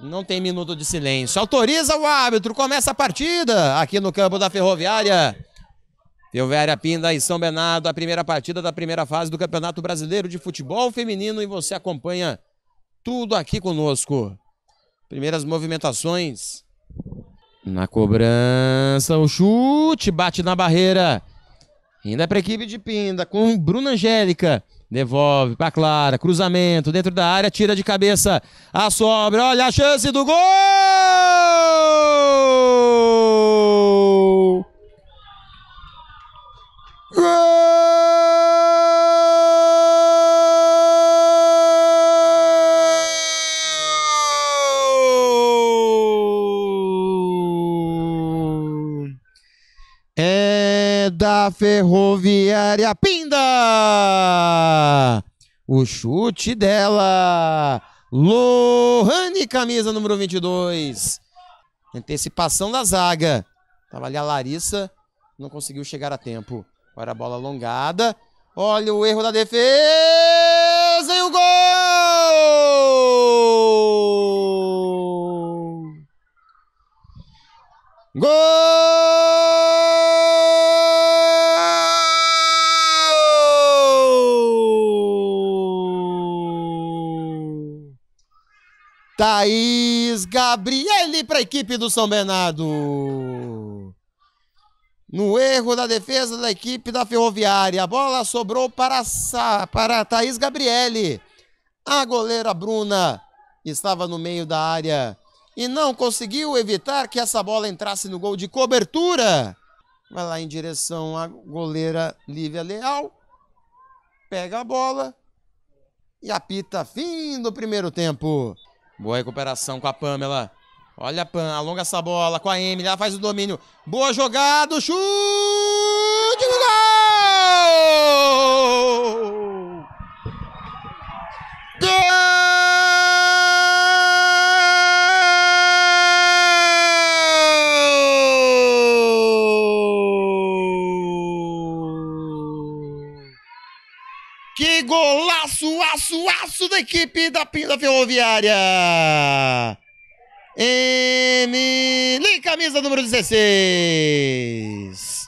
Não tem minuto de silêncio. Autoriza o árbitro, começa a partida aqui no campo da Ferroviária. Ferroviária Pinda e São Bernardo, a primeira partida da primeira fase do Campeonato Brasileiro de Futebol Feminino e você acompanha tudo aqui conosco. Primeiras movimentações. Na cobrança, o chute bate na barreira. Ainda é para a equipe de Pinda, com Bruna Angélica. Devolve para Clara, cruzamento dentro da área, tira de cabeça a sobra, olha a chance do gol! da Ferroviária Pinda. O chute dela. Lohane, camisa número 22. Antecipação da zaga. Tava ali a Larissa, não conseguiu chegar a tempo. Agora a bola alongada. Olha o erro da defesa e o gol! Gol! Thaís Gabriele para a equipe do São Bernardo. No erro da defesa da equipe da Ferroviária, a bola sobrou para, Sa para Thaís Gabriele. A goleira Bruna estava no meio da área e não conseguiu evitar que essa bola entrasse no gol de cobertura. Vai lá em direção à goleira Lívia Leal, pega a bola e apita fim do primeiro tempo. Boa recuperação com a Pamela. Olha a Pan, alonga essa bola com a Emily. Ela faz o domínio. Boa jogada, chute! Gol! Que golaço, aço, aço da equipe da Pinda Ferroviária! Emily, camisa número 16.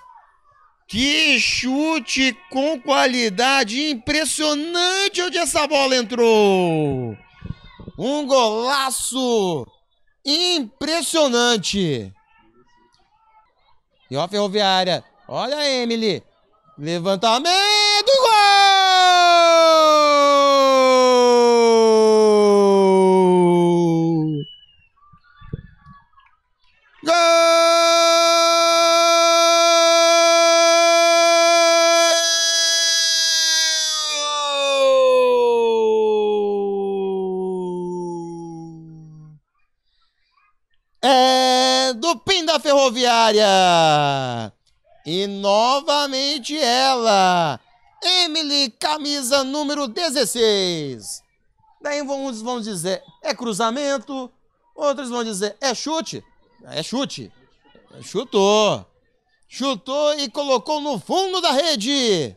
Que chute com qualidade impressionante onde essa bola entrou. Um golaço impressionante. E ó, a Ferroviária. Olha a Emily. Levantamento. é, do pim da Ferroviária. E novamente ela, Emily, camisa número 16. Daí uns vão dizer é cruzamento, outros vão dizer é chute. É chute. Chutou. Chutou e colocou no fundo da rede.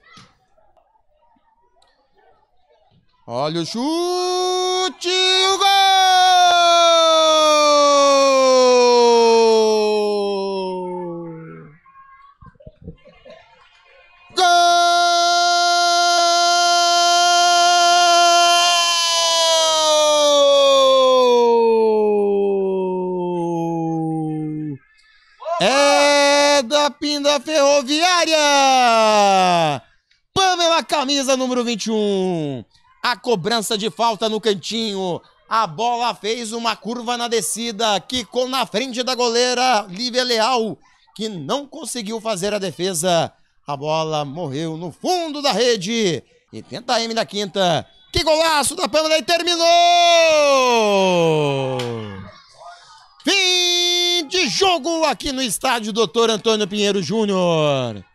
Olha o chute! da Pinda Ferroviária. Pamela é Camisa, número 21. A cobrança de falta no cantinho. A bola fez uma curva na descida, quicou na frente da goleira Lívia Leal, que não conseguiu fazer a defesa. A bola morreu no fundo da rede. E tenta a M da quinta. Que golaço da Pamela e terminou! Fim! de jogo aqui no estádio Dr. Antônio Pinheiro Júnior.